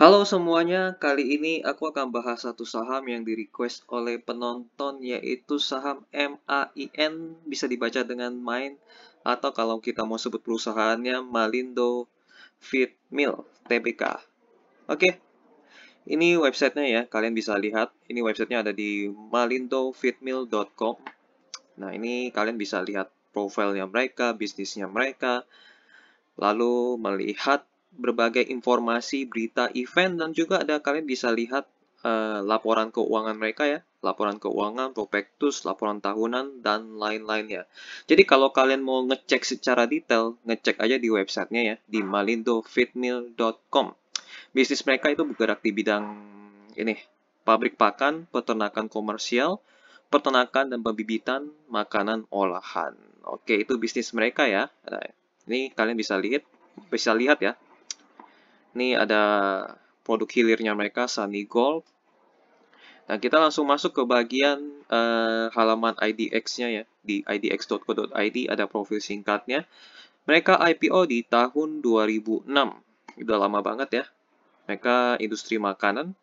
Halo semuanya, kali ini aku akan bahas satu saham yang di request oleh penonton yaitu saham MAIN bisa dibaca dengan main atau kalau kita mau sebut perusahaannya Malindo Feed Mill TBK. Oke, ini websitenya ya, kalian bisa lihat. Ini websitenya ada di malindofeedmill.com. Nah ini kalian bisa lihat profilnya mereka, bisnisnya mereka, lalu melihat berbagai informasi, berita, event, dan juga ada kalian bisa lihat uh, laporan keuangan mereka ya, laporan keuangan, prospektus, laporan tahunan, dan lain-lainnya. Jadi kalau kalian mau ngecek secara detail, ngecek aja di websitenya ya, di malindofitmil.com. Bisnis mereka itu bergerak di bidang ini, pabrik pakan, peternakan komersial, peternakan dan pembibitan, makanan olahan. Oke, itu bisnis mereka ya. Nah, ini kalian bisa lihat, bisa lihat ya ini ada produk hilirnya mereka, Sunny Gold. Nah, kita langsung masuk ke bagian uh, halaman IDX-nya ya. Di idx.co.id ada profil singkatnya. Mereka IPO di tahun 2006. Udah lama banget ya. Mereka industri makanan.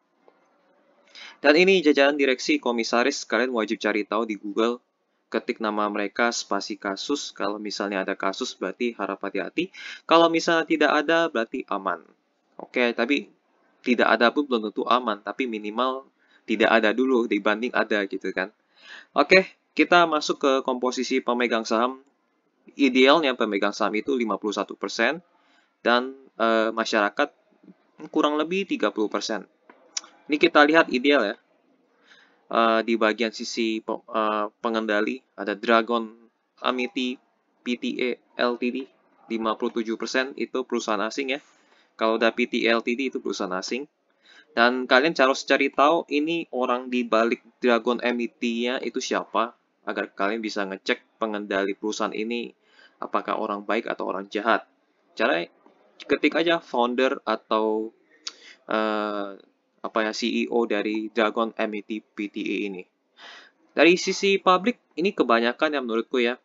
Dan ini jajaran direksi komisaris kalian wajib cari tahu di Google. Ketik nama mereka spasi kasus. Kalau misalnya ada kasus berarti harap hati-hati. Kalau misalnya tidak ada berarti aman. Oke, okay, tapi tidak ada pun belum tentu aman, tapi minimal tidak ada dulu dibanding ada gitu kan. Oke, okay, kita masuk ke komposisi pemegang saham. Idealnya pemegang saham itu 51% dan e, masyarakat kurang lebih 30%. Ini kita lihat ideal ya. Uh, di bagian sisi uh, pengendali ada Dragon Amity PTA LTD 57% itu perusahaan asing ya kalau udah PT LTD itu perusahaan asing. Dan kalian harus cari tahu ini orang di balik Dragon MIT-nya e itu siapa agar kalian bisa ngecek pengendali perusahaan ini apakah orang baik atau orang jahat. Cara ketik aja founder atau uh, apa ya CEO dari Dragon MIT e PTA e ini. Dari sisi publik ini kebanyakan yang menurutku ya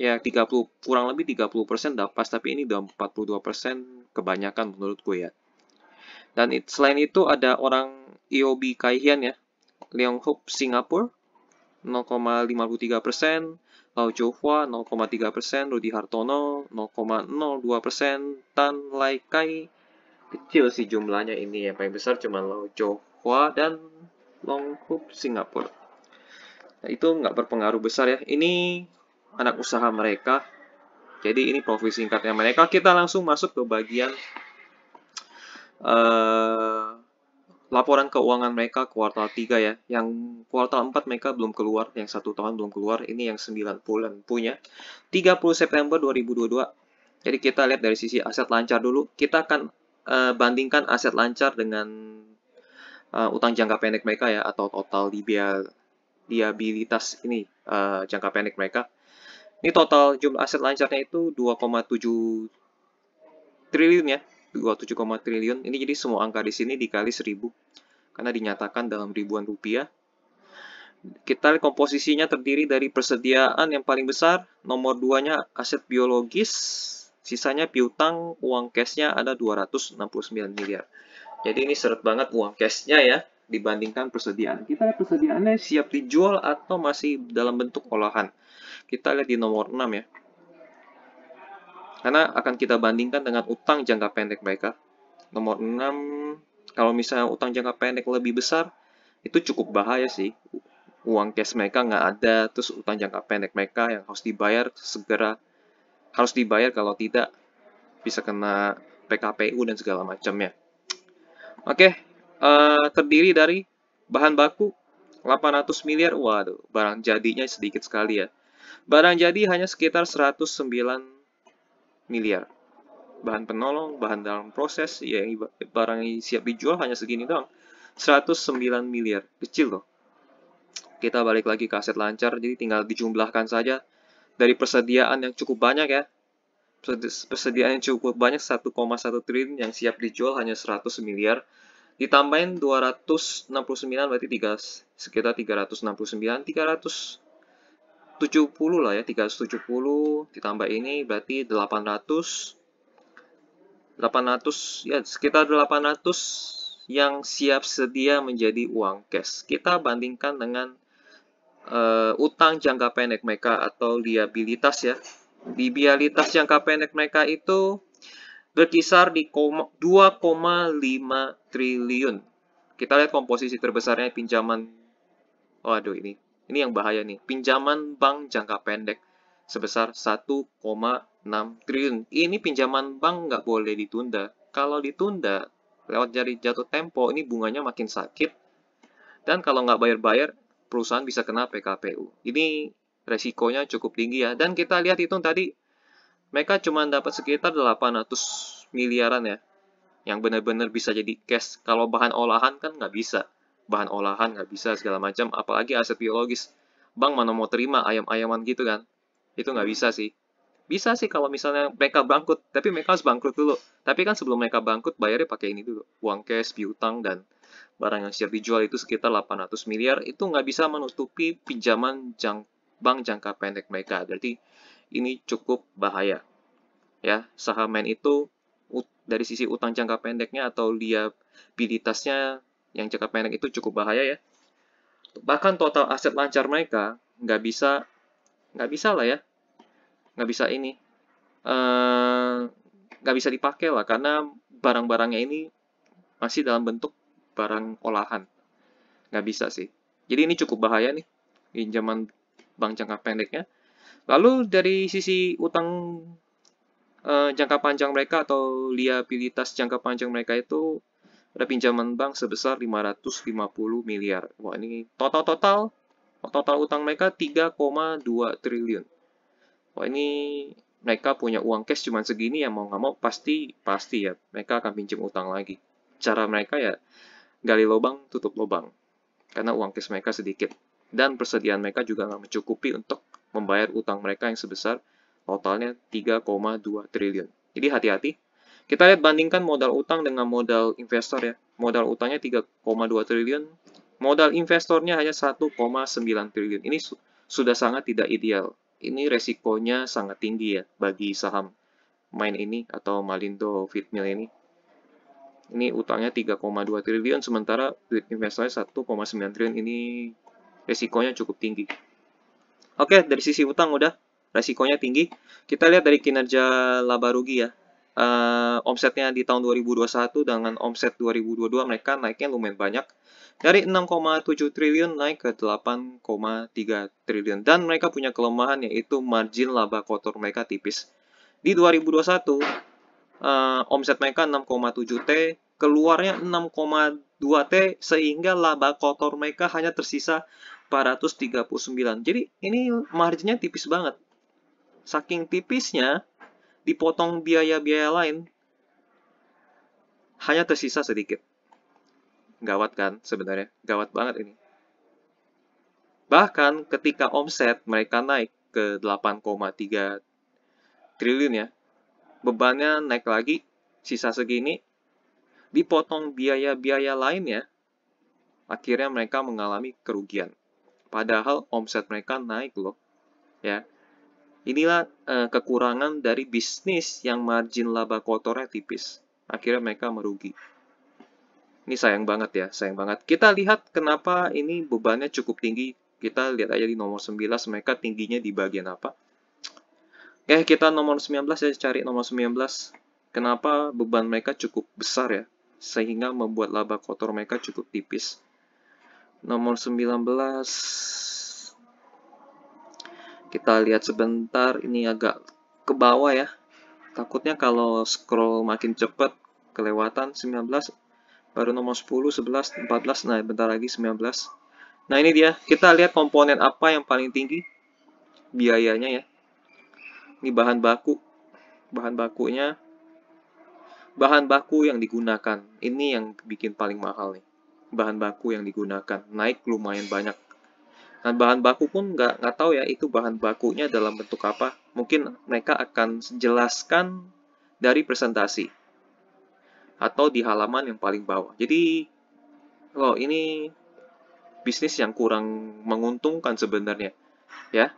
ya 30 kurang lebih 30% dapat tapi ini udah 42% kebanyakan menurut menurutku ya. Dan it, selain itu ada orang IOB Kaihian ya, Leong Hoop Singapura 0,53%, Lau Chow Hua 0,3%, Rudi Hartono 0,02%, Tan Lai Kai kecil sih jumlahnya ini yang paling besar cuma Lau Chow Hua dan Long Hup Singapura. Nah, itu nggak berpengaruh besar ya. Ini anak usaha mereka jadi ini profil singkatnya mereka. Kita langsung masuk ke bagian uh, laporan keuangan mereka kuartal 3 ya. Yang kuartal 4 mereka belum keluar, yang satu tahun belum keluar. Ini yang 9 bulan punya. 30 September 2022. Jadi kita lihat dari sisi aset lancar dulu. Kita akan uh, bandingkan aset lancar dengan uh, utang jangka pendek mereka ya atau total DBL liabilitas ini uh, jangka pendek mereka. Ini total jumlah aset lancarnya itu 2,7 triliun ya. 27, triliun. Ini jadi semua angka di sini dikali 1000. Karena dinyatakan dalam ribuan rupiah. Kita komposisinya terdiri dari persediaan yang paling besar, nomor 2-nya aset biologis, sisanya piutang, uang cashnya ada 269 miliar. Jadi ini seret banget uang cashnya ya dibandingkan persediaan. Kita persediaannya siap dijual atau masih dalam bentuk olahan. Kita lihat di nomor 6 ya. Karena akan kita bandingkan dengan utang jangka pendek mereka. Nomor 6, kalau misalnya utang jangka pendek lebih besar, itu cukup bahaya sih. Uang cash mereka nggak ada, terus utang jangka pendek mereka yang harus dibayar segera. Harus dibayar kalau tidak, bisa kena PKPU dan segala macamnya. Oke, uh, terdiri dari bahan baku 800 miliar, waduh, barang jadinya sedikit sekali ya. Barang jadi hanya sekitar 109 miliar. Bahan penolong, bahan dalam proses, ya barang yang siap dijual hanya segini dong 109 miliar, kecil loh. Kita balik lagi ke aset lancar, jadi tinggal dijumlahkan saja dari persediaan yang cukup banyak ya. Persediaan yang cukup banyak 1,1 triliun yang siap dijual hanya 100 miliar ditambahin 269 berarti 3, sekitar 369 300 70 lah ya, 370 ditambah ini berarti 800 800 ya sekitar 800 yang siap sedia menjadi uang cash. Kita bandingkan dengan uh, utang jangka pendek mereka atau liabilitas ya. Liabilitas jangka pendek mereka itu berkisar di 2,5 triliun. Kita lihat komposisi terbesarnya pinjaman. Waduh, oh, ini ini yang bahaya nih, pinjaman bank jangka pendek sebesar 1,6 triliun. Ini pinjaman bank nggak boleh ditunda. Kalau ditunda, lewat jari jatuh tempo, ini bunganya makin sakit. Dan kalau nggak bayar-bayar, perusahaan bisa kena PKPU. Ini resikonya cukup tinggi ya. Dan kita lihat itu tadi, mereka cuma dapat sekitar 800 miliaran ya. Yang benar-benar bisa jadi cash. Kalau bahan olahan kan nggak bisa bahan olahan nggak bisa segala macam apalagi aset biologis bang mana mau terima ayam-ayaman gitu kan itu nggak bisa sih bisa sih kalau misalnya mereka bangkrut tapi mereka harus bangkrut dulu tapi kan sebelum mereka bangkrut bayarnya pakai ini dulu uang cash piutang dan barang yang siap dijual itu sekitar 800 miliar itu nggak bisa menutupi pinjaman jang bank jangka pendek mereka berarti ini cukup bahaya ya saham main itu dari sisi utang jangka pendeknya atau liabilitasnya yang jangka pendek itu cukup bahaya ya. Bahkan total aset lancar mereka nggak bisa, nggak bisa lah ya, nggak bisa ini, eh, nggak bisa dipakai lah karena barang-barangnya ini masih dalam bentuk barang olahan, nggak bisa sih. Jadi ini cukup bahaya nih pinjaman bank jangka pendeknya. Lalu dari sisi utang eh, jangka panjang mereka atau liabilitas jangka panjang mereka itu ada pinjaman bank sebesar 550 miliar. Wah, ini total-total total utang mereka 3,2 triliun. Wah, ini mereka punya uang cash cuma segini ya mau nggak mau pasti pasti ya mereka akan pinjam utang lagi. Cara mereka ya gali lubang tutup lubang karena uang cash mereka sedikit dan persediaan mereka juga nggak mencukupi untuk membayar utang mereka yang sebesar totalnya 3,2 triliun. Jadi hati-hati kita lihat bandingkan modal utang dengan modal investor ya. Modal utangnya 3,2 triliun, modal investornya hanya 1,9 triliun. Ini su sudah sangat tidak ideal. Ini resikonya sangat tinggi ya bagi saham main ini atau Malindo Fitmil ini. Ini utangnya 3,2 triliun sementara duit investornya 1,9 triliun. Ini resikonya cukup tinggi. Oke, dari sisi utang udah resikonya tinggi. Kita lihat dari kinerja laba rugi ya uh, omsetnya di tahun 2021 dengan omset 2022 mereka naiknya lumayan banyak dari 6,7 triliun naik ke 8,3 triliun dan mereka punya kelemahan yaitu margin laba kotor mereka tipis. Di 2021 uh, eh, omset mereka 6,7 T, keluarnya 6,2 T sehingga laba kotor mereka hanya tersisa 439. Jadi ini marginnya tipis banget. Saking tipisnya dipotong biaya-biaya lain, hanya tersisa sedikit. Gawat kan sebenarnya, gawat banget ini. Bahkan ketika omset mereka naik ke 8,3 triliun ya, bebannya naik lagi, sisa segini, dipotong biaya-biaya lainnya, akhirnya mereka mengalami kerugian. Padahal omset mereka naik loh. Ya, Inilah eh, kekurangan dari bisnis yang margin laba kotornya tipis. Akhirnya mereka merugi. Ini sayang banget ya, sayang banget. Kita lihat kenapa ini bebannya cukup tinggi. Kita lihat aja di nomor sembilan, mereka tingginya di bagian apa. Oke, kita nomor 19 ya, cari nomor 19. Kenapa beban mereka cukup besar ya, sehingga membuat laba kotor mereka cukup tipis. Nomor 19 kita lihat sebentar, ini agak ke bawah ya. Takutnya kalau scroll makin cepat, kelewatan 19, baru nomor 10, 11, 14, nah bentar lagi 19. Nah ini dia, kita lihat komponen apa yang paling tinggi biayanya ya. Ini bahan baku, bahan bakunya, bahan baku yang digunakan. Ini yang bikin paling mahal nih. Bahan baku yang digunakan naik lumayan banyak. Dan bahan baku pun nggak nggak tahu ya itu bahan bakunya dalam bentuk apa. Mungkin mereka akan jelaskan dari presentasi atau di halaman yang paling bawah. Jadi kalau ini bisnis yang kurang menguntungkan sebenarnya, ya.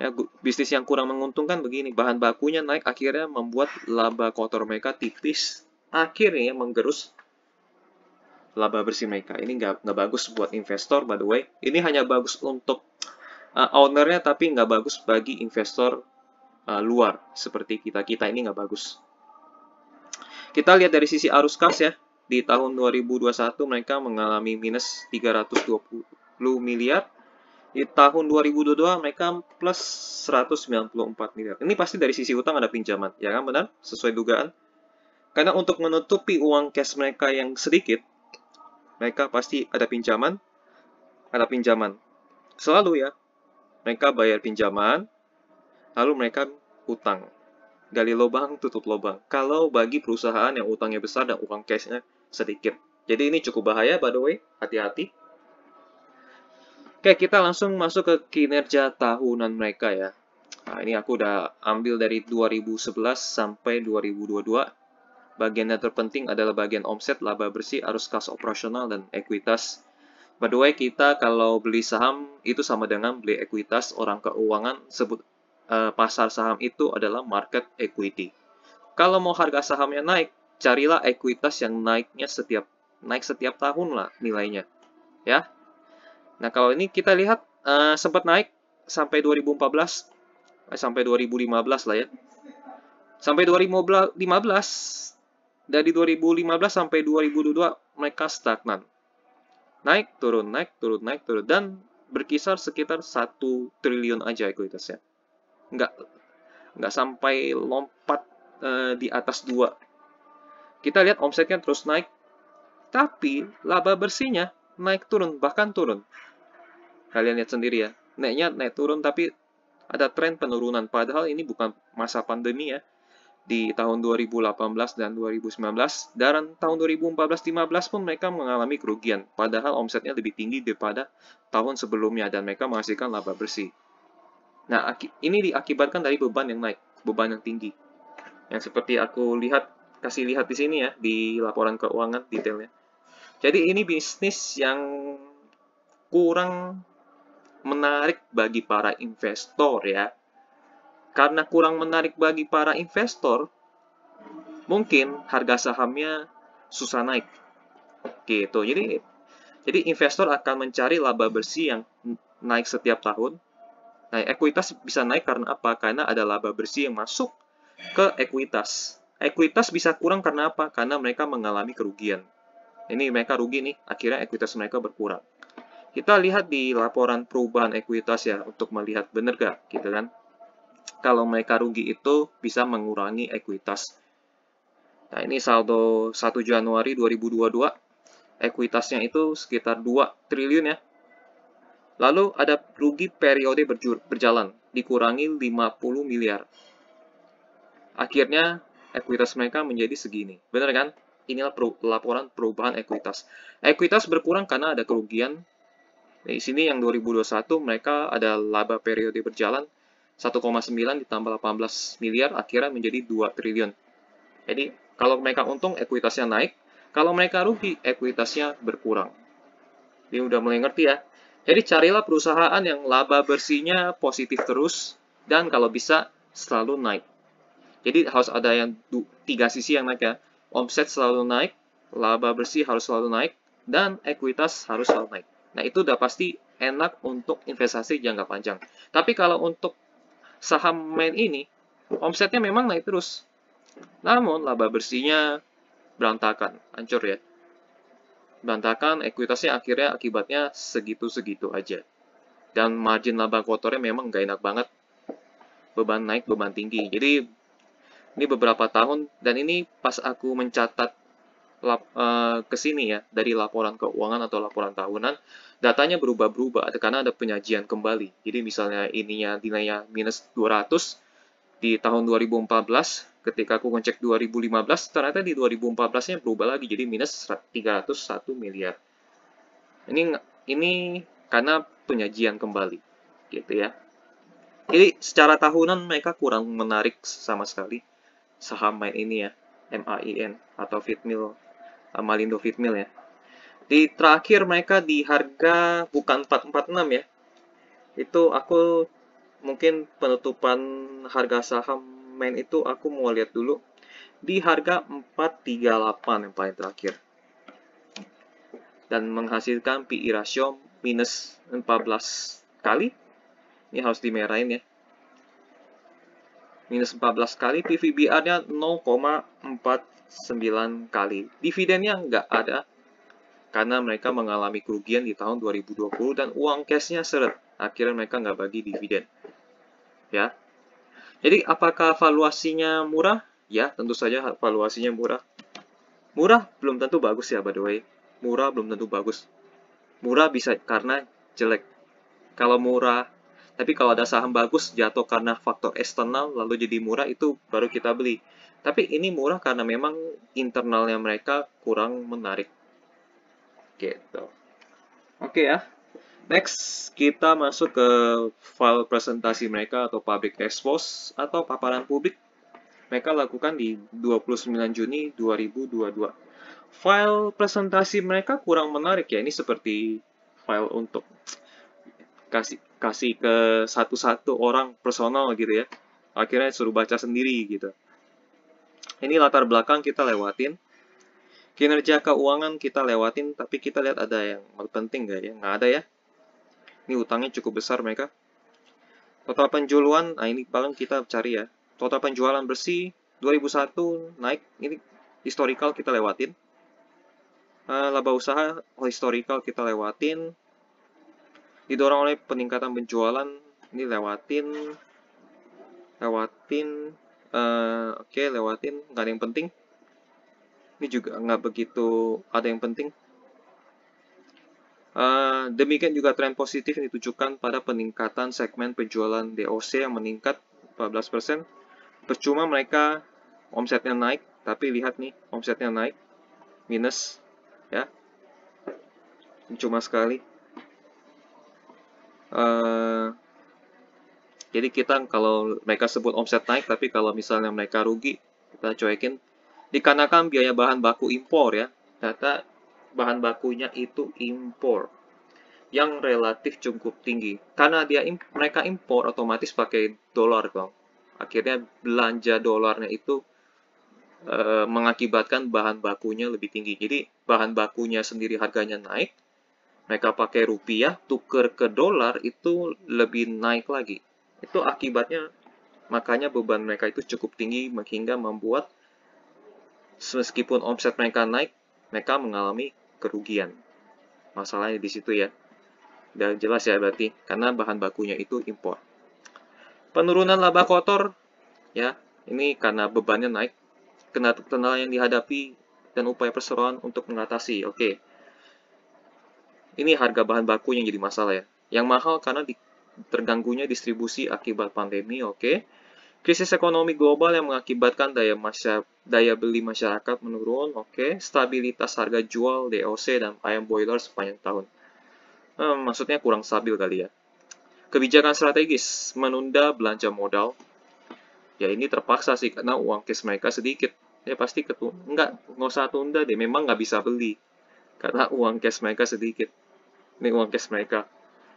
Ya, bisnis yang kurang menguntungkan begini, bahan bakunya naik akhirnya membuat laba kotor mereka tipis, akhirnya menggerus laba bersih mereka. Ini nggak bagus buat investor, by the way. Ini hanya bagus untuk uh, ownernya, tapi nggak bagus bagi investor uh, luar seperti kita kita ini nggak bagus. Kita lihat dari sisi arus kas ya. Di tahun 2021 mereka mengalami minus 320 miliar. Di tahun 2022 mereka plus 194 miliar. Ini pasti dari sisi utang ada pinjaman, ya kan benar? Sesuai dugaan. Karena untuk menutupi uang cash mereka yang sedikit, mereka pasti ada pinjaman, ada pinjaman. Selalu ya, mereka bayar pinjaman, lalu mereka utang. Gali lubang, tutup lubang. Kalau bagi perusahaan yang utangnya besar dan uang cashnya sedikit. Jadi ini cukup bahaya, by the way. Hati-hati. Oke, kita langsung masuk ke kinerja tahunan mereka ya. Nah, ini aku udah ambil dari 2011 sampai 2022. Bagian yang terpenting adalah bagian omset, laba bersih, arus kas operasional, dan ekuitas. By the way, kita kalau beli saham itu sama dengan beli ekuitas orang keuangan sebut uh, pasar saham itu adalah market equity. Kalau mau harga sahamnya naik, carilah ekuitas yang naiknya setiap naik setiap tahun lah nilainya. Ya. Nah, kalau ini kita lihat uh, sempat naik sampai 2014 eh, sampai 2015 lah ya. Sampai 2015 dari 2015 sampai 2022 mereka stagnan. Naik turun, naik turun, naik turun dan berkisar sekitar 1 triliun aja ekuitasnya. Nggak nggak sampai lompat uh, di atas 2. Kita lihat omsetnya terus naik tapi laba bersihnya naik turun bahkan turun. Kalian lihat sendiri ya. Naiknya naik turun tapi ada tren penurunan padahal ini bukan masa pandemi ya di tahun 2018 dan 2019 dan tahun 2014-15 pun mereka mengalami kerugian padahal omsetnya lebih tinggi daripada tahun sebelumnya dan mereka menghasilkan laba bersih. Nah, ini diakibatkan dari beban yang naik, beban yang tinggi. Yang seperti aku lihat kasih lihat di sini ya di laporan keuangan detailnya. Jadi ini bisnis yang kurang menarik bagi para investor ya karena kurang menarik bagi para investor, mungkin harga sahamnya susah naik. Gitu. Jadi jadi investor akan mencari laba bersih yang naik setiap tahun. Nah, ekuitas bisa naik karena apa? Karena ada laba bersih yang masuk ke ekuitas. Ekuitas bisa kurang karena apa? Karena mereka mengalami kerugian. Ini mereka rugi nih, akhirnya ekuitas mereka berkurang. Kita lihat di laporan perubahan ekuitas ya, untuk melihat benar gak, gitu kan kalau mereka rugi itu bisa mengurangi ekuitas. Nah, ini saldo 1 Januari 2022, ekuitasnya itu sekitar 2 triliun ya. Lalu ada rugi periode berjalan, dikurangi 50 miliar. Akhirnya ekuitas mereka menjadi segini. Benar kan? Inilah laporan perubahan ekuitas. Ekuitas berkurang karena ada kerugian. Di sini yang 2021 mereka ada laba periode berjalan 1,9 ditambah 18 miliar akhirnya menjadi 2 triliun. Jadi kalau mereka untung ekuitasnya naik, kalau mereka rugi ekuitasnya berkurang. Ini udah mulai ngerti ya. Jadi carilah perusahaan yang laba bersihnya positif terus dan kalau bisa selalu naik. Jadi harus ada yang tiga sisi yang naik ya. Omset selalu naik, laba bersih harus selalu naik, dan ekuitas harus selalu naik. Nah itu udah pasti enak untuk investasi jangka panjang. Tapi kalau untuk saham main ini, omsetnya memang naik terus. Namun, laba bersihnya berantakan, hancur ya. Berantakan, ekuitasnya akhirnya akibatnya segitu-segitu aja. Dan margin laba kotornya memang nggak enak banget. Beban naik, beban tinggi. Jadi, ini beberapa tahun, dan ini pas aku mencatat lap, uh, ke sini ya, dari laporan keuangan atau laporan tahunan, datanya berubah-berubah karena ada penyajian kembali. Jadi misalnya ininya nilainya minus 200 di tahun 2014, ketika aku ngecek 2015, ternyata di 2014-nya berubah lagi, jadi minus 301 miliar. Ini ini karena penyajian kembali, gitu ya. Jadi secara tahunan mereka kurang menarik sama sekali saham main ini ya, MAIN atau Fitmil Malindo Lindo Fitmil ya. Di terakhir mereka di harga bukan 446 ya. Itu aku mungkin penutupan harga saham main itu aku mau lihat dulu di harga 438 yang paling terakhir dan menghasilkan PI e ratio minus 14 kali ini harus dimerahin ya minus 14 kali PVBR nya 0,4. 9 kali. Dividennya nggak ada karena mereka mengalami kerugian di tahun 2020 dan uang cashnya seret. Akhirnya mereka nggak bagi dividen. Ya. Jadi apakah valuasinya murah? Ya, tentu saja valuasinya murah. Murah belum tentu bagus ya, by the way. Murah belum tentu bagus. Murah bisa karena jelek. Kalau murah, tapi kalau ada saham bagus jatuh karena faktor eksternal lalu jadi murah itu baru kita beli. Tapi ini murah karena memang internalnya mereka kurang menarik. Gitu. Oke okay, ya. Next, kita masuk ke file presentasi mereka atau public expose atau paparan publik. Mereka lakukan di 29 Juni 2022. File presentasi mereka kurang menarik ya. Ini seperti file untuk kasih kasih ke satu-satu orang personal gitu ya. Akhirnya suruh baca sendiri gitu. Ini latar belakang kita lewatin. Kinerja keuangan kita lewatin, tapi kita lihat ada yang penting nggak ya? Nggak ada ya. Ini utangnya cukup besar mereka. Total penjualan, nah ini paling kita cari ya. Total penjualan bersih 2001 naik, ini historical kita lewatin. Eh, laba usaha historical kita lewatin. Didorong oleh peningkatan penjualan, ini lewatin. Lewatin Uh, Oke, okay, lewatin. Nggak ada yang penting. Ini juga nggak begitu ada yang penting. Uh, demikian juga tren positif yang ditujukan pada peningkatan segmen penjualan DOC yang meningkat 14%. Percuma mereka omsetnya naik, tapi lihat nih, omsetnya naik. Minus, ya. Cuma sekali. Eh, jadi kita kalau mereka sebut omset naik, tapi kalau misalnya mereka rugi, kita cuekin. Dikarenakan biaya bahan baku impor ya, data bahan bakunya itu impor yang relatif cukup tinggi. Karena dia mereka impor otomatis pakai dolar, Bang. Akhirnya belanja dolarnya itu e, mengakibatkan bahan bakunya lebih tinggi. Jadi bahan bakunya sendiri harganya naik, mereka pakai rupiah, tuker ke dolar itu lebih naik lagi. Itu akibatnya makanya beban mereka itu cukup tinggi sehingga membuat meskipun omset mereka naik, mereka mengalami kerugian. Masalahnya di situ ya. Dan jelas ya berarti karena bahan bakunya itu impor. Penurunan laba kotor ya, ini karena bebannya naik, kena kendala yang dihadapi dan upaya perseroan untuk mengatasi. Oke. Ini harga bahan baku yang jadi masalah ya. Yang mahal karena di terganggunya distribusi akibat pandemi, oke. Okay? Krisis ekonomi global yang mengakibatkan daya, daya beli masyarakat menurun, oke. Okay? Stabilitas harga jual DOC dan ayam boiler sepanjang tahun. Hmm, maksudnya kurang stabil kali ya. Kebijakan strategis menunda belanja modal. Ya ini terpaksa sih karena uang cash mereka sedikit. Ya pasti ketu enggak, nggak usah tunda deh. Memang nggak bisa beli karena uang cash mereka sedikit. Ini uang cash mereka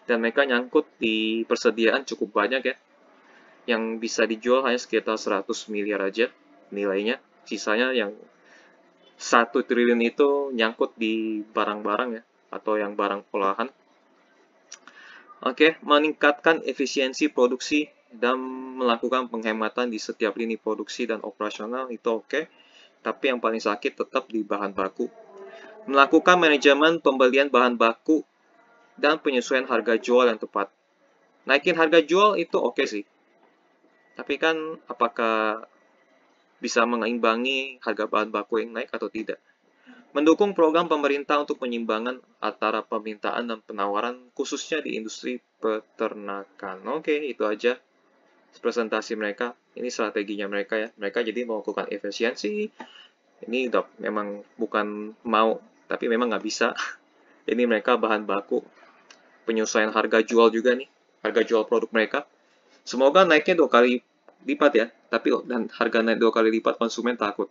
dan mereka nyangkut di persediaan cukup banyak ya yang bisa dijual hanya sekitar 100 miliar aja nilainya sisanya yang satu triliun itu nyangkut di barang-barang ya atau yang barang olahan Oke, meningkatkan efisiensi produksi dan melakukan penghematan di setiap lini produksi dan operasional itu oke, tapi yang paling sakit tetap di bahan baku. Melakukan manajemen pembelian bahan baku dan penyesuaian harga jual yang tepat. Naikin harga jual itu oke okay sih. Tapi kan apakah bisa mengimbangi harga bahan baku yang naik atau tidak? Mendukung program pemerintah untuk penyimbangan antara permintaan dan penawaran khususnya di industri peternakan. Oke, okay, itu aja presentasi mereka. Ini strateginya mereka ya. Mereka jadi melakukan efisiensi. Ini udah memang bukan mau, tapi memang nggak bisa. Ini mereka bahan baku penyesuaian harga jual juga nih, harga jual produk mereka. Semoga naiknya dua kali lipat ya, tapi dan harga naik dua kali lipat konsumen takut.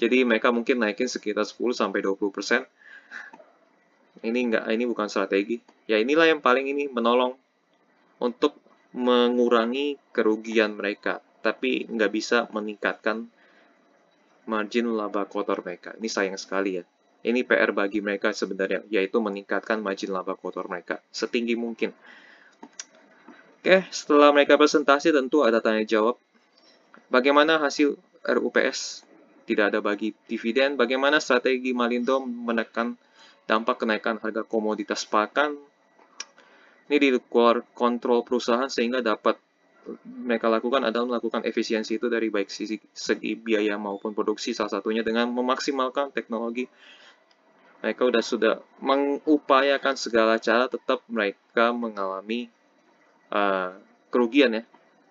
Jadi mereka mungkin naikin sekitar 10 sampai 20 persen. Ini enggak, ini bukan strategi. Ya inilah yang paling ini menolong untuk mengurangi kerugian mereka, tapi nggak bisa meningkatkan margin laba kotor mereka. Ini sayang sekali ya. Ini PR bagi mereka sebenarnya, yaitu meningkatkan margin laba kotor mereka setinggi mungkin. Oke, setelah mereka presentasi tentu ada tanya jawab. Bagaimana hasil RUPS? Tidak ada bagi dividen. Bagaimana strategi Malindo menekan dampak kenaikan harga komoditas pakan? Ini di luar kontrol perusahaan sehingga dapat mereka lakukan adalah melakukan efisiensi itu dari baik sisi segi biaya maupun produksi salah satunya dengan memaksimalkan teknologi mereka sudah sudah mengupayakan segala cara tetap mereka mengalami uh, kerugian ya.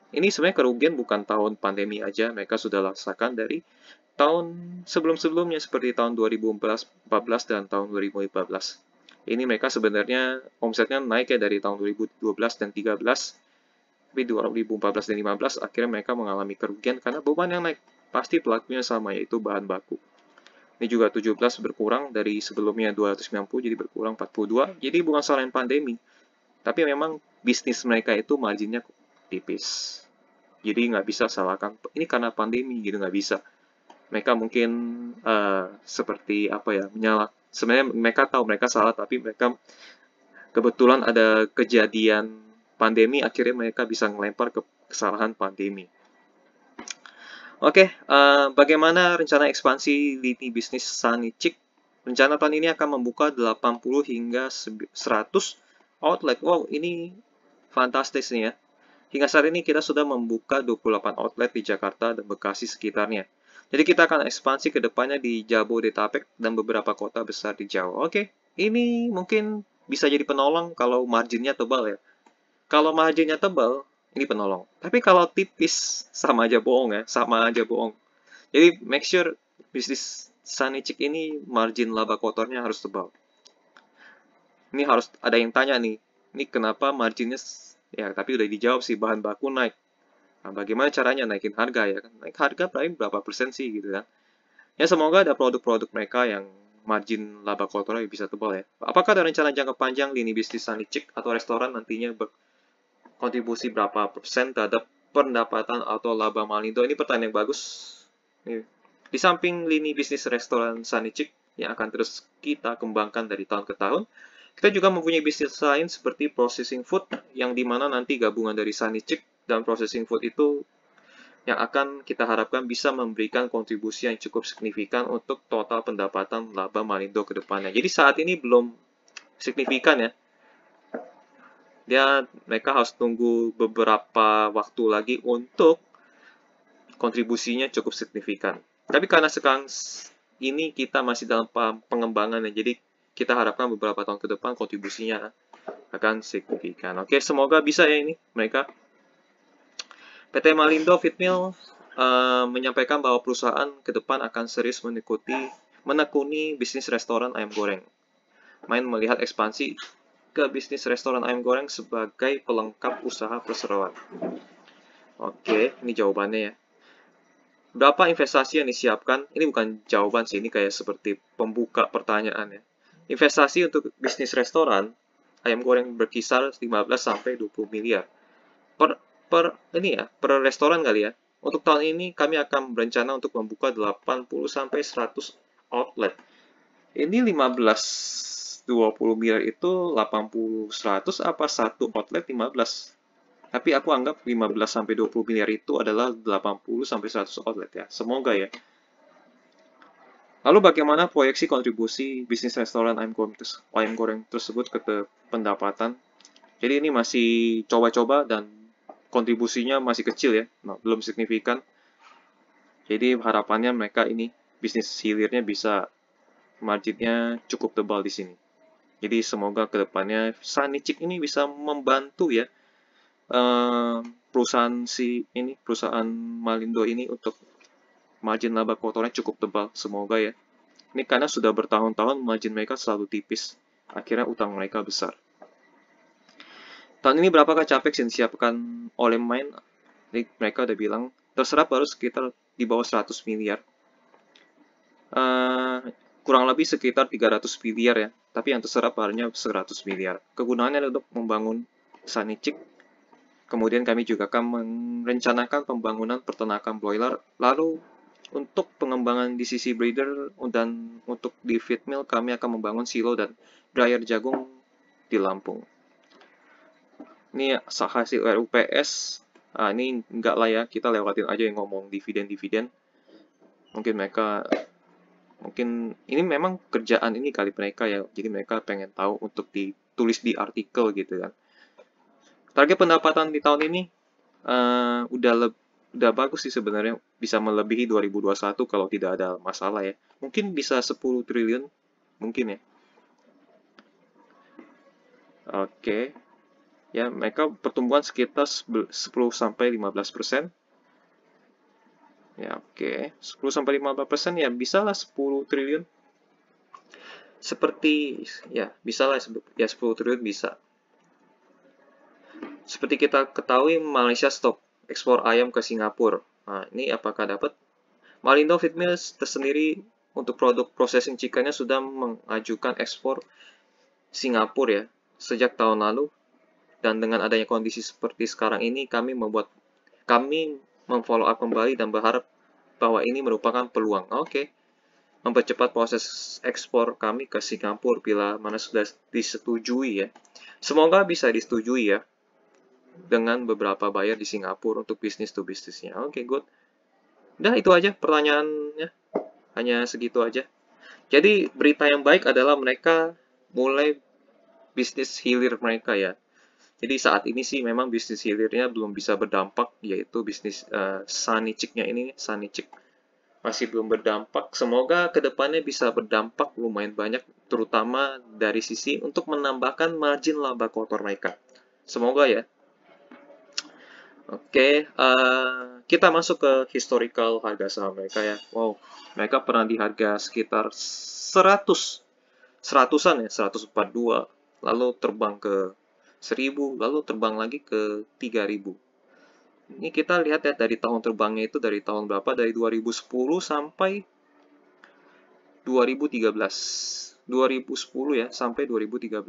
Ini sebenarnya kerugian bukan tahun pandemi aja, mereka sudah rasakan dari tahun sebelum-sebelumnya seperti tahun 2014 dan tahun 2015. Ini mereka sebenarnya omsetnya naik ya dari tahun 2012 dan 13, tapi 2014 dan 15 akhirnya mereka mengalami kerugian karena beban yang naik. Pasti pelakunya sama yaitu bahan baku. Ini juga 17 berkurang dari sebelumnya 290, jadi berkurang 42. Hmm. Jadi bukan selain pandemi, tapi memang bisnis mereka itu marginnya tipis. Jadi nggak bisa salahkan, ini karena pandemi gitu nggak bisa. Mereka mungkin uh, seperti apa ya, menyalah. Sebenarnya mereka tahu mereka salah, tapi mereka kebetulan ada kejadian pandemi, akhirnya mereka bisa melempar ke kesalahan pandemi. Oke, okay, uh, eh, bagaimana rencana ekspansi lini bisnis Sanicik? Rencana tahun ini akan membuka 80 hingga 100 outlet. Wow, ini fantastis nih ya. Hingga saat ini kita sudah membuka 28 outlet di Jakarta dan Bekasi sekitarnya. Jadi kita akan ekspansi ke depannya di Jabodetabek dan beberapa kota besar di Jawa. Oke, okay, ini mungkin bisa jadi penolong kalau marginnya tebal ya. Kalau marginnya tebal, ini penolong. Tapi kalau tipis, sama aja bohong ya, sama aja bohong. Jadi make sure bisnis Sunnychick ini margin laba kotornya harus tebal. Ini harus ada yang tanya nih, ini kenapa marginnya, ya tapi udah dijawab sih, bahan baku naik. Nah, bagaimana caranya naikin harga ya? Kan? Naik harga paling berapa persen sih gitu kan? Ya semoga ada produk-produk mereka yang margin laba kotornya bisa tebal ya. Apakah ada rencana jangka panjang lini bisnis Sunnychick atau restoran nantinya ber kontribusi berapa persen terhadap pendapatan atau laba Malindo. Ini pertanyaan yang bagus. Di samping lini bisnis restoran Sanicik yang akan terus kita kembangkan dari tahun ke tahun, kita juga mempunyai bisnis lain seperti processing food yang dimana nanti gabungan dari Sanicik dan processing food itu yang akan kita harapkan bisa memberikan kontribusi yang cukup signifikan untuk total pendapatan laba Malindo ke depannya. Jadi saat ini belum signifikan ya, dia mereka harus tunggu beberapa waktu lagi untuk kontribusinya cukup signifikan. Tapi karena sekarang ini kita masih dalam pengembangan ya, jadi kita harapkan beberapa tahun ke depan kontribusinya akan signifikan. Oke, semoga bisa ya ini mereka. PT Malindo Fitmil uh, eh, menyampaikan bahwa perusahaan ke depan akan serius mengikuti menekuni bisnis restoran ayam goreng. Main melihat ekspansi ke bisnis restoran ayam goreng sebagai pelengkap usaha perseroan. Oke, ini jawabannya ya. Berapa investasi yang disiapkan? Ini bukan jawaban sih, ini kayak seperti pembuka pertanyaan ya. Investasi untuk bisnis restoran ayam goreng berkisar 15 sampai 20 miliar. Per per ini ya, per restoran kali ya. Untuk tahun ini kami akan berencana untuk membuka 80 sampai 100 outlet. Ini 15 20 miliar itu 80 100 apa satu outlet 15 tapi aku anggap 15 sampai 20 miliar itu adalah 80 sampai 100 outlet ya. Semoga ya. Lalu bagaimana proyeksi kontribusi bisnis restoran ayam goreng, ayam goreng tersebut ke pendapatan? Jadi ini masih coba-coba dan kontribusinya masih kecil ya, nah, belum signifikan. Jadi harapannya mereka ini bisnis hilirnya bisa marginnya cukup tebal di sini. Jadi semoga kedepannya Sanicik ini bisa membantu ya eh, perusahaan si ini perusahaan Malindo ini untuk margin laba kotornya cukup tebal semoga ya. Ini karena sudah bertahun-tahun margin mereka selalu tipis, akhirnya utang mereka besar. Tahun ini berapakah capex yang disiapkan oleh main? ini mereka udah bilang terserap baru sekitar di bawah 100 miliar. Uh, kurang lebih sekitar 300 miliar ya tapi yang terserap harinya 100 miliar. Kegunaannya untuk membangun sanicik. Kemudian kami juga akan merencanakan pembangunan peternakan broiler. Lalu untuk pengembangan di sisi breeder dan untuk di feed mill kami akan membangun silo dan dryer jagung di Lampung. Ini hasil RUPS. Nah, ini nggak lah ya, kita lewatin aja yang ngomong dividen-dividen. Mungkin mereka mungkin ini memang kerjaan ini kali mereka ya jadi mereka pengen tahu untuk ditulis di artikel gitu kan target pendapatan di tahun ini uh, udah lebih udah bagus sih sebenarnya bisa melebihi 2021 kalau tidak ada masalah ya. Mungkin bisa 10 triliun, mungkin ya. Oke. Okay. Ya, mereka pertumbuhan sekitar 10 sampai 15%. Ya, oke. Okay. 10 sampai 15% ya bisalah 10 triliun. Seperti ya, bisalah ya 10 triliun bisa. Seperti kita ketahui Malaysia stop ekspor ayam ke Singapura. Nah, ini apakah dapat? Malindo Feed Mills tersendiri untuk produk processing cikanya sudah mengajukan ekspor Singapura ya sejak tahun lalu dan dengan adanya kondisi seperti sekarang ini kami membuat kami memfollow up kembali dan berharap bahwa ini merupakan peluang. Oke. Okay. Mempercepat proses ekspor kami ke Singapura bila mana sudah disetujui ya. Semoga bisa disetujui ya dengan beberapa buyer di Singapura untuk bisnis to bisnisnya. Oke, okay, good. nah itu aja pertanyaannya. Hanya segitu aja. Jadi berita yang baik adalah mereka mulai bisnis hilir mereka ya. Jadi saat ini sih memang bisnis hilirnya belum bisa berdampak, yaitu bisnis uh, eh, saniciknya ini, sanicik masih belum berdampak. Semoga kedepannya bisa berdampak lumayan banyak, terutama dari sisi untuk menambahkan margin laba kotor mereka. Semoga ya. Oke, okay, uh, eh, kita masuk ke historical harga saham mereka ya. Wow, mereka pernah di harga sekitar 100, 100-an ya, 142, lalu terbang ke 1000 lalu terbang lagi ke 3000 ini kita lihat ya dari tahun terbangnya itu dari tahun berapa dari 2010 sampai 2013 2010 ya sampai 2013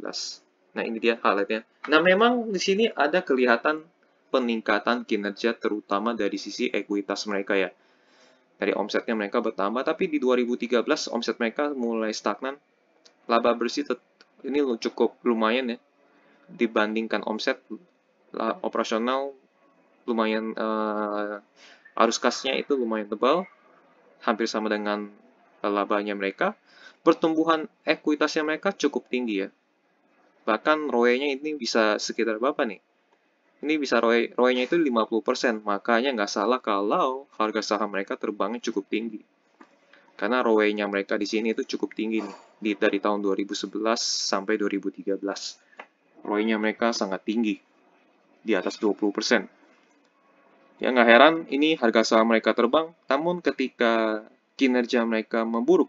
nah ini dia highlightnya nah memang di sini ada kelihatan peningkatan kinerja terutama dari sisi ekuitas mereka ya dari omsetnya mereka bertambah, tapi di 2013 omset mereka mulai stagnan. Laba bersih ini cukup lumayan ya, dibandingkan omset operasional lumayan uh, arus kasnya itu lumayan tebal, hampir sama dengan labanya mereka. Pertumbuhan ekuitasnya mereka cukup tinggi ya. Bahkan ROE-nya ini bisa sekitar berapa nih? Ini bisa ROE, ROE-nya itu 50%, makanya nggak salah kalau harga saham mereka terbangnya cukup tinggi. Karena ROE-nya mereka di sini itu cukup tinggi nih, dari tahun 2011 sampai 2013. ROI-nya mereka sangat tinggi, di atas 20%. Ya nggak heran, ini harga saham mereka terbang, namun ketika kinerja mereka memburuk,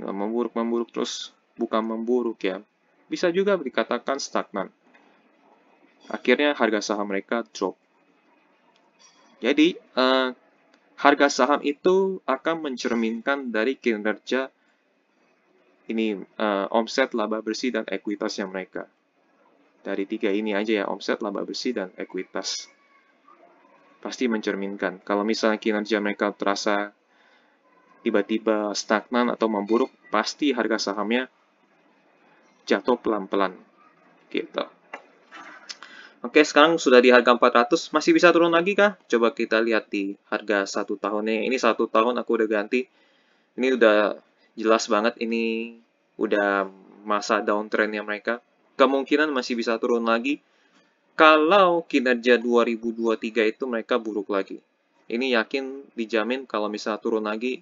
nggak memburuk-memburuk terus, bukan memburuk ya, bisa juga dikatakan stagnan. Akhirnya harga saham mereka drop. Jadi, uh, harga saham itu akan mencerminkan dari kinerja ini uh, omset, laba bersih, dan ekuitas yang mereka. Dari tiga ini aja ya, omset, laba bersih, dan ekuitas. Pasti mencerminkan. Kalau misalnya kinerja mereka terasa tiba-tiba stagnan atau memburuk, pasti harga sahamnya jatuh pelan-pelan. Gitu. Oke, sekarang sudah di harga 400, masih bisa turun lagi kah? Coba kita lihat di harga satu tahunnya. Ini satu tahun aku udah ganti. Ini udah jelas banget ini udah masa downtrendnya mereka. Kemungkinan masih bisa turun lagi. Kalau kinerja 2023 itu mereka buruk lagi. Ini yakin dijamin kalau misalnya turun lagi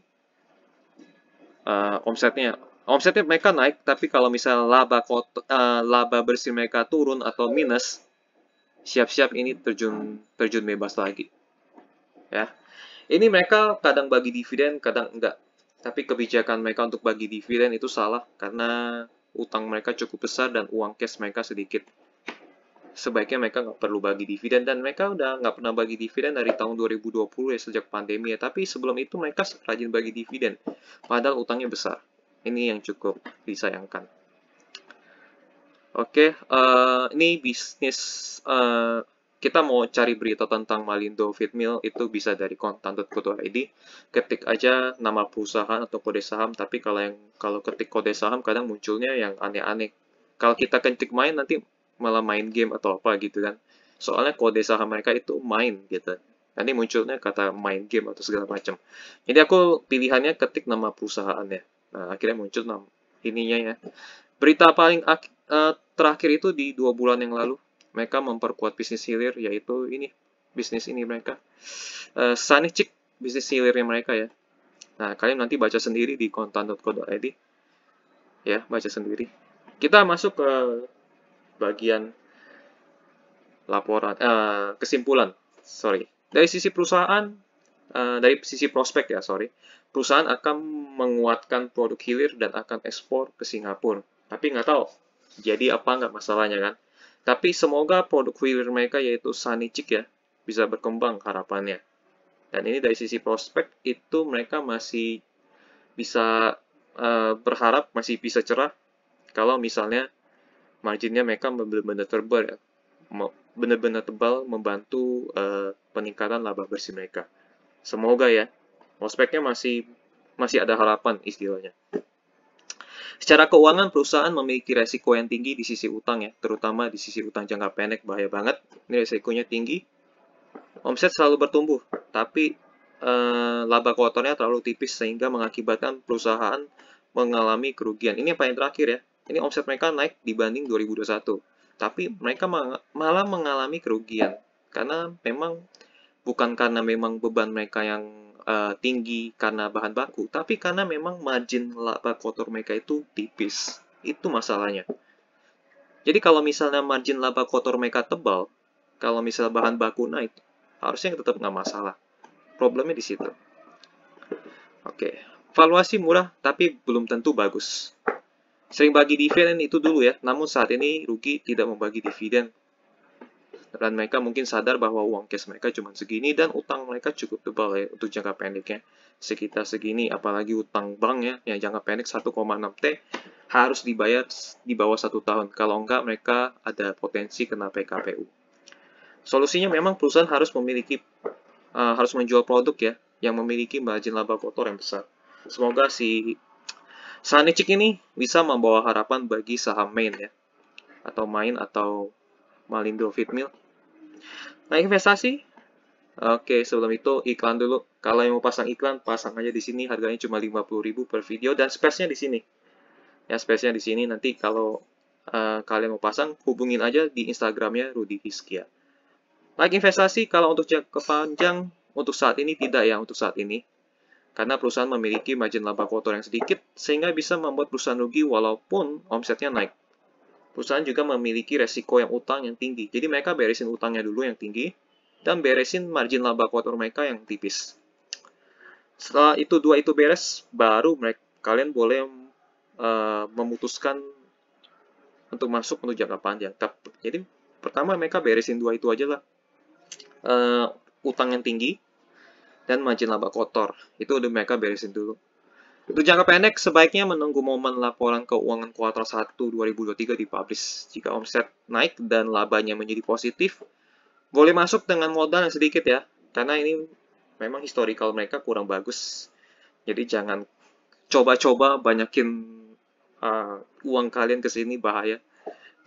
uh, omsetnya omsetnya mereka naik tapi kalau misalnya laba kot, uh, laba bersih mereka turun atau minus siap-siap ini terjun terjun bebas lagi. Ya. Ini mereka kadang bagi dividen, kadang enggak tapi kebijakan mereka untuk bagi dividen itu salah karena utang mereka cukup besar dan uang cash mereka sedikit. Sebaiknya mereka nggak perlu bagi dividen dan mereka udah nggak pernah bagi dividen dari tahun 2020 ya sejak pandemi ya. Tapi sebelum itu mereka rajin bagi dividen padahal utangnya besar. Ini yang cukup disayangkan. Oke, okay, uh, eh, ini bisnis uh, kita mau cari berita tentang Malindo Fitmil itu bisa dari kontan.co.id ketik aja nama perusahaan atau kode saham tapi kalau yang kalau ketik kode saham kadang munculnya yang aneh-aneh kalau kita ketik main nanti malah main game atau apa gitu kan soalnya kode saham mereka itu main gitu nanti munculnya kata main game atau segala macam jadi aku pilihannya ketik nama perusahaannya nah akhirnya muncul nama ininya ya berita paling uh, terakhir itu di dua bulan yang lalu mereka memperkuat bisnis hilir yaitu ini bisnis ini mereka uh, eh, sanicik bisnis hilirnya mereka ya nah kalian nanti baca sendiri di kontan.co.id ya baca sendiri kita masuk ke bagian laporan uh, kesimpulan sorry dari sisi perusahaan uh, dari sisi prospek ya sorry perusahaan akan menguatkan produk hilir dan akan ekspor ke Singapura tapi nggak tahu jadi apa nggak masalahnya kan tapi semoga produk hilir mereka yaitu Sanichik ya, bisa berkembang harapannya. Dan ini dari sisi prospek itu mereka masih bisa uh, berharap masih bisa cerah kalau misalnya marginnya mereka benar-benar tebal ya, benar-benar tebal membantu uh, peningkatan laba bersih mereka. Semoga ya, prospeknya masih masih ada harapan istilahnya. Secara keuangan, perusahaan memiliki resiko yang tinggi di sisi utang ya, terutama di sisi utang jangka pendek, bahaya banget. Ini resikonya tinggi. Omset selalu bertumbuh, tapi eh, laba kotornya terlalu tipis sehingga mengakibatkan perusahaan mengalami kerugian. Ini yang paling terakhir ya. Ini omset mereka naik dibanding 2021. Tapi mereka malah mengalami kerugian. Karena memang bukan karena memang beban mereka yang uh, tinggi karena bahan baku, tapi karena memang margin laba kotor mereka itu tipis. Itu masalahnya. Jadi kalau misalnya margin laba kotor mereka tebal, kalau misalnya bahan baku naik, harusnya tetap nggak masalah. Problemnya di situ. Oke, okay. valuasi murah tapi belum tentu bagus. Sering bagi dividen itu dulu ya, namun saat ini rugi tidak membagi dividen dan mereka mungkin sadar bahwa uang cash mereka cuma segini dan utang mereka cukup tebal ya untuk jangka pendeknya sekitar segini apalagi utang bank ya yang jangka pendek 1,6 T harus dibayar di bawah satu tahun kalau enggak mereka ada potensi kena PKPU solusinya memang perusahaan harus memiliki uh, harus menjual produk ya yang memiliki margin laba kotor yang besar semoga si Sanicik ini bisa membawa harapan bagi saham main ya atau main atau Malindo Fit Meal. Nah, investasi. Oke, sebelum itu iklan dulu. Kalau yang mau pasang iklan, pasang aja di sini. Harganya cuma 50000 per video dan space-nya di sini. Ya, space-nya di sini. Nanti kalau uh, kalian mau pasang, hubungin aja di Instagramnya Rudy Hiskia. Like investasi, kalau untuk jangka panjang, untuk saat ini tidak ya, untuk saat ini. Karena perusahaan memiliki margin laba kotor yang sedikit, sehingga bisa membuat perusahaan rugi walaupun omsetnya naik perusahaan juga memiliki resiko yang utang yang tinggi. Jadi mereka beresin utangnya dulu yang tinggi, dan beresin margin laba kuartal mereka yang tipis. Setelah itu dua itu beres, baru mereka, kalian boleh uh, memutuskan untuk masuk untuk jangka panjang. Jadi pertama mereka beresin dua itu aja lah. Uh, utang yang tinggi, dan margin laba kotor. Itu udah mereka beresin dulu. Untuk jangka pendek, sebaiknya menunggu momen laporan keuangan kuartal 1 2023 dipublish. Jika omset naik dan labanya menjadi positif, boleh masuk dengan modal yang sedikit ya, karena ini memang historical mereka kurang bagus. Jadi jangan coba-coba banyakin uh, uang kalian ke sini bahaya.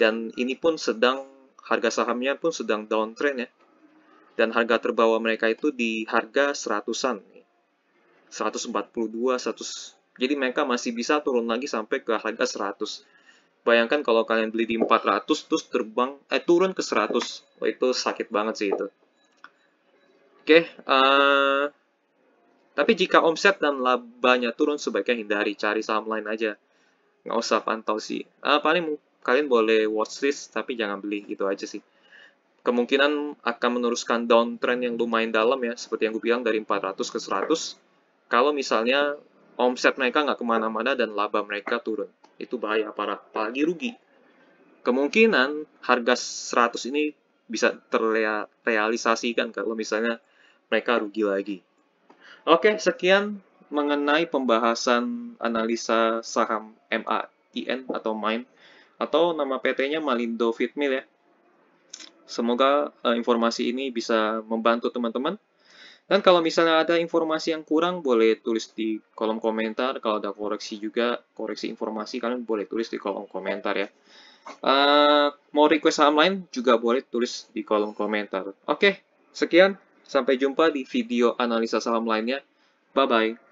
Dan ini pun sedang harga sahamnya pun sedang downtrend ya. Dan harga terbawa mereka itu di harga seratusan. 142, 100. Jadi mereka masih bisa turun lagi sampai ke harga 100. Bayangkan kalau kalian beli di 400 terus terbang eh turun ke 100. Oh, itu sakit banget sih itu. Oke, uh, tapi jika omset dan labanya turun sebaiknya hindari, cari saham lain aja. Nggak usah pantau sih. Uh, paling kalian boleh watchlist tapi jangan beli gitu aja sih kemungkinan akan meneruskan downtrend yang lumayan dalam ya, seperti yang gue bilang dari 400 ke 100 kalau misalnya omset mereka nggak kemana-mana dan laba mereka turun. Itu bahaya parah, apalagi rugi. Kemungkinan harga 100 ini bisa terrealisasikan kalau misalnya mereka rugi lagi. Oke, sekian mengenai pembahasan analisa saham MAIN atau MINE atau nama PT-nya Malindo Fitmil ya. Semoga uh, informasi ini bisa membantu teman-teman. Dan kalau misalnya ada informasi yang kurang, boleh tulis di kolom komentar. Kalau ada koreksi juga, koreksi informasi, kalian boleh tulis di kolom komentar ya. Uh, mau request saham lain, juga boleh tulis di kolom komentar. Oke, okay, sekian. Sampai jumpa di video analisa saham lainnya. Bye-bye.